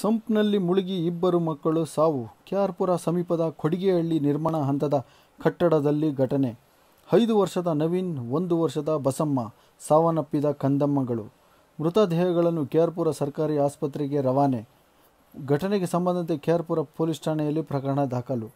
ಸಂಪ್ನಲ್ಲಿ ಮುಳುಗಿ ಇಬ್ಬರು ಮಕ್ಕಳು ಸಾವು ಕ್ಯಾರ್ಪುರ ಸಮೀಪದ ಕೊಡಿಗೆಹಳ್ಳಿ ನಿರ್ಮಾಣ ಹಂತದ ಕಟ್ಟಡದಲ್ಲಿ ಘಟನೆ ಐದು ವರ್ಷದ ನವೀನ್ ಒಂದು ವರ್ಷದ ಬಸಮ್ಮ ಸಾವನ್ನಪ್ಪಿದ ಕಂದಮ್ಮಗಳು ಮೃತದೇಹಗಳನ್ನು ಕ್ಯಾರ್ಪುರ ಸರ್ಕಾರಿ ಆಸ್ಪತ್ರೆಗೆ ರವಾನೆ ಘಟನೆಗೆ ಸಂಬಂಧಂತೆ ಕ್ಯಾರ್ಪುರ ಪೊಲೀಸ್ ಠಾಣೆಯಲ್ಲಿ ಪ್ರಕರಣ ದಾಖಲು